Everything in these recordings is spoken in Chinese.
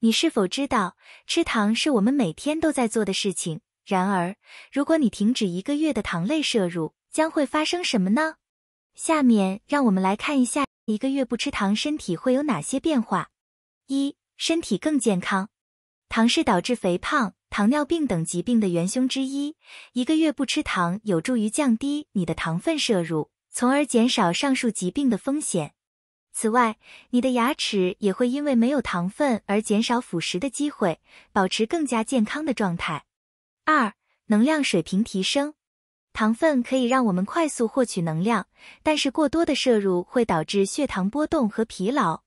你是否知道，吃糖是我们每天都在做的事情？然而，如果你停止一个月的糖类摄入，将会发生什么呢？下面让我们来看一下，一个月不吃糖，身体会有哪些变化？一、身体更健康。糖是导致肥胖、糖尿病等疾病的元凶之一，一个月不吃糖，有助于降低你的糖分摄入，从而减少上述疾病的风险。此外，你的牙齿也会因为没有糖分而减少腐蚀的机会，保持更加健康的状态。二、能量水平提升，糖分可以让我们快速获取能量，但是过多的摄入会导致血糖波动和疲劳。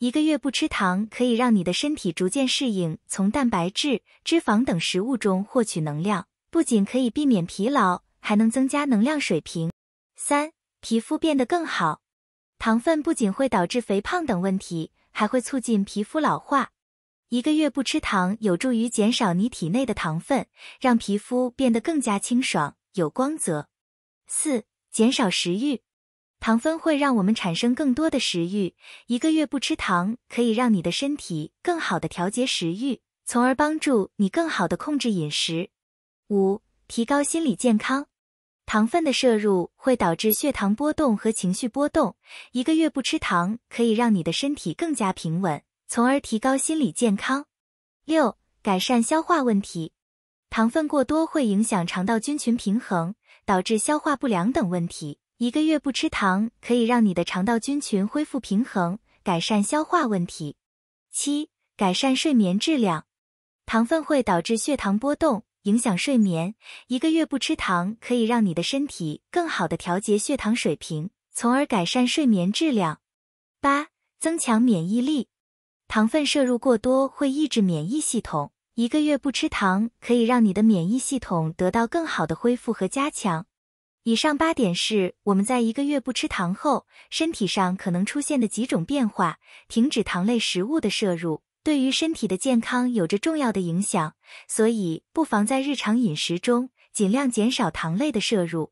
一个月不吃糖，可以让你的身体逐渐适应从蛋白质、脂肪等食物中获取能量，不仅可以避免疲劳，还能增加能量水平。三、皮肤变得更好。糖分不仅会导致肥胖等问题，还会促进皮肤老化。一个月不吃糖，有助于减少你体内的糖分，让皮肤变得更加清爽有光泽。四、减少食欲，糖分会让我们产生更多的食欲。一个月不吃糖，可以让你的身体更好的调节食欲，从而帮助你更好的控制饮食。五、提高心理健康。糖分的摄入会导致血糖波动和情绪波动。一个月不吃糖，可以让你的身体更加平稳，从而提高心理健康。六、改善消化问题。糖分过多会影响肠道菌群平衡，导致消化不良等问题。一个月不吃糖，可以让你的肠道菌群恢复平衡，改善消化问题。七、改善睡眠质量。糖分会导致血糖波动。影响睡眠，一个月不吃糖可以让你的身体更好的调节血糖水平，从而改善睡眠质量。八、增强免疫力，糖分摄入过多会抑制免疫系统，一个月不吃糖可以让你的免疫系统得到更好的恢复和加强。以上八点是我们在一个月不吃糖后身体上可能出现的几种变化。停止糖类食物的摄入。对于身体的健康有着重要的影响，所以不妨在日常饮食中尽量减少糖类的摄入。